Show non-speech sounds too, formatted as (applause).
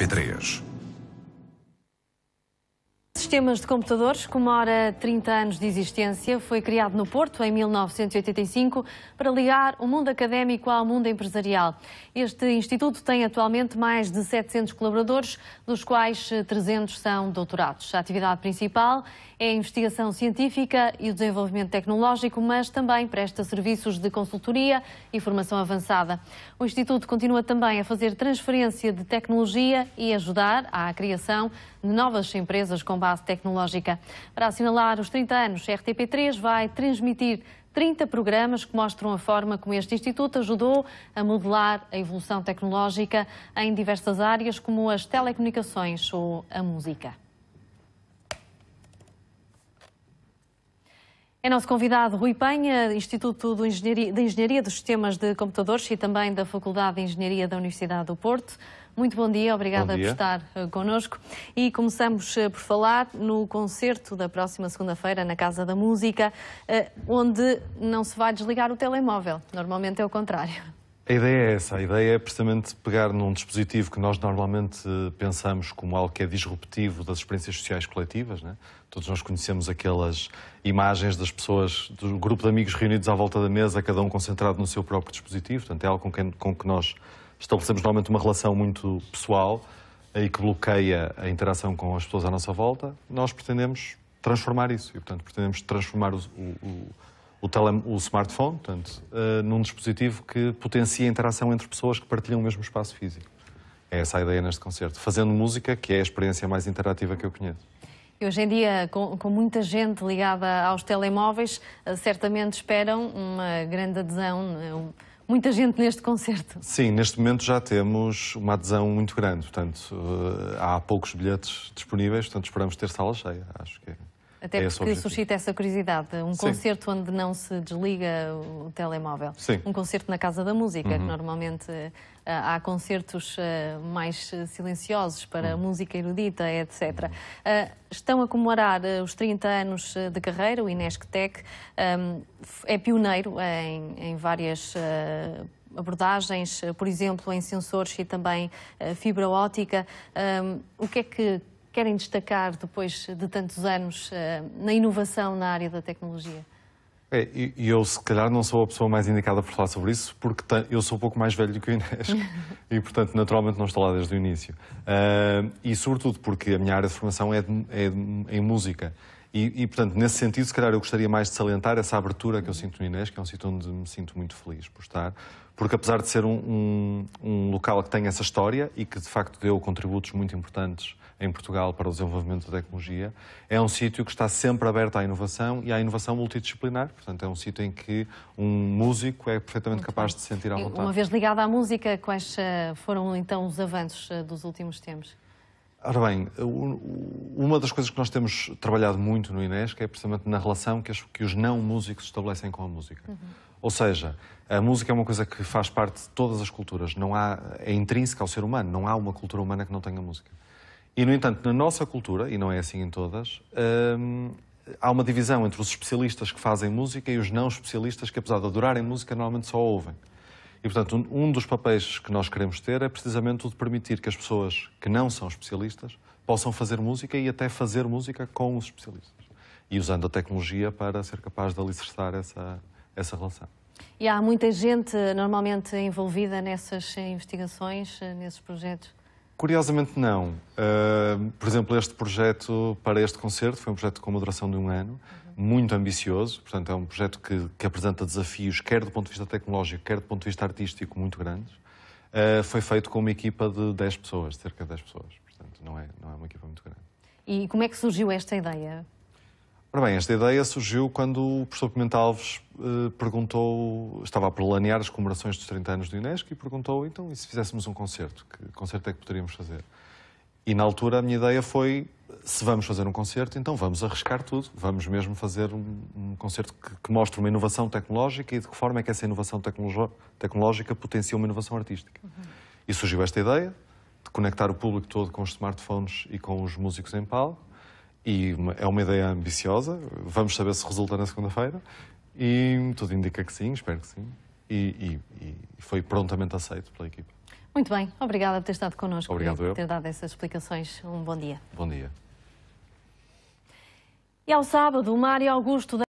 MP3. Sistemas de computadores comemora 30 anos de existência. Foi criado no Porto em 1985 para ligar o mundo académico ao mundo empresarial. Este instituto tem atualmente mais de 700 colaboradores, dos quais 300 eh, são doutorados. A atividade principal é a investigação científica e o desenvolvimento tecnológico, mas também presta serviços de consultoria e formação avançada. O instituto continua também a fazer transferência de tecnologia e ajudar à criação de novas empresas com base base tecnológica. Para assinalar os 30 anos, a RTP3 vai transmitir 30 programas que mostram a forma como este Instituto ajudou a modelar a evolução tecnológica em diversas áreas, como as telecomunicações ou a música. É nosso convidado Rui Penha, Instituto de Engenharia, de Engenharia dos Sistemas de Computadores e também da Faculdade de Engenharia da Universidade do Porto. Muito bom dia, obrigada por estar eh, connosco. E começamos eh, por falar no concerto da próxima segunda-feira na Casa da Música, eh, onde não se vai desligar o telemóvel. Normalmente é o contrário. A ideia é essa. A ideia é precisamente pegar num dispositivo que nós normalmente pensamos como algo que é disruptivo das experiências sociais coletivas. Né? Todos nós conhecemos aquelas imagens das pessoas, do grupo de amigos reunidos à volta da mesa, cada um concentrado no seu próprio dispositivo. Portanto, é algo com, quem, com que nós estabelecemos normalmente uma relação muito pessoal e que bloqueia a interação com as pessoas à nossa volta. Nós pretendemos transformar isso. E, portanto, pretendemos transformar o, o o, tele, o smartphone, portanto, uh, num dispositivo que potencia a interação entre pessoas que partilham o mesmo espaço físico. É essa a ideia neste concerto. Fazendo música, que é a experiência mais interativa que eu conheço. E hoje em dia, com, com, muita gente ligada aos telemóveis, eh, certamente esperam uma grande adesão, eh, muita gente neste concerto. Sim, neste momento já temos uma adesão muito grande, portanto, há poucos bilhetes disponíveis, portanto, esperamos ter sala cheia, acho que é. Até é porque suscita essa curiosidade. Um Sim. concerto onde não se desliga o telemóvel. Sim. Um concerto na Casa da Música, uhum. que normalmente eh, há concertos eh, mais silenciosos para uhum. música erudita, etc. Uhum. Eh, estão a comemorar os 30 anos de carreira, o Inesctec ehm, é pioneiro em várias abordagens, por exemplo, em sensores e também fibra óptica. Ehm, o que é que querem destacar depois de tantos anos eh, na inovação na área da tecnologia? É, e eu, se calhar, não sou a pessoa mais indicada para falar sobre isso, porque eu sou um pouco mais velho do que o Inês. (laughs) e, portanto, naturalmente não estou lá desde o início. Uh, e, sobretudo, porque a minha área de formação é, de, é de, em música. E, e, portanto, nesse sentido, se calhar eu gostaria mais de salientar essa abertura que eu sinto no Inês, que é um sítio onde me sinto muito feliz por estar, porque apesar de ser um, um, um local que tem essa história e que de facto deu contributos muito importantes em Portugal para o desenvolvimento da tecnologia, é um sítio que está sempre aberto à inovação e à inovação multidisciplinar. Portanto, é um sítio em que um músico é perfeitamente muito capaz bom. de sentir à vontade. Uma vez ligado à música, quais eh, foram então os avanços eh, dos últimos tempos? Ora bem, uma das coisas que nós temos trabalhado muito no INESC é precisamente na relação que, que os não músicos estabelecem com a música. Uhum. Ou seja, a música é uma coisa que faz parte de todas as culturas, não há, é intrínseca ao ser humano, não há uma cultura humana que não tenha música. E, no entanto, na nossa cultura, e não é assim em todas, hum, há uma divisão entre os especialistas que fazem música e os não especialistas que, apesar de adorarem música, normalmente só ouvem. E, portanto, um dos papéis que nós queremos ter é precisamente o de permitir que as pessoas que não são especialistas possam fazer música e até fazer música com os especialistas. E usando a tecnologia para ser capaz de alicerçar essa, essa relação. E há muita gente normalmente envolvida nessas investigações, nesses projetos? Curiosamente, não. Uh, por exemplo, este projeto para este concerto foi um projeto com uma duração de um ano. Uhum muito ambicioso, portanto é um projeto que, que, apresenta desafios, quer do ponto de vista tecnológico, quer do ponto de vista artístico, muito grandes. Uh, foi feito com uma equipa de 10 pessoas, cerca de 10 pessoas, portanto não é, não é uma equipa muito grande. E como é que surgiu esta ideia? Ora bem, esta ideia surgiu quando o professor Pimenta Alves uh, perguntou, estava a planear as comemorações dos 30 anos do Unesco e perguntou, então, e se fizéssemos um concerto? Que concerto é que poderíamos fazer? E na altura a minha ideia foi se vamos fazer um concerto, então vamos arriscar tudo. Vamos mesmo fazer um, um concerto que, que, mostre uma inovação tecnológica e de que forma é que essa inovação tecnológica potencia uma inovação artística. Uhum. E surgiu esta ideia de conectar o público todo com os smartphones e com os músicos em palco. E é uma ideia ambiciosa. Vamos saber se resulta na segunda-feira. E tudo indica que sim, espero que sim. E, e, e foi prontamente aceito pela equipa. Muito bem, obrigada por ter estado connosco Obrigado e por ter dado essas explicações. Um bom dia. Bom dia. E é ao sábado, Mário Augusto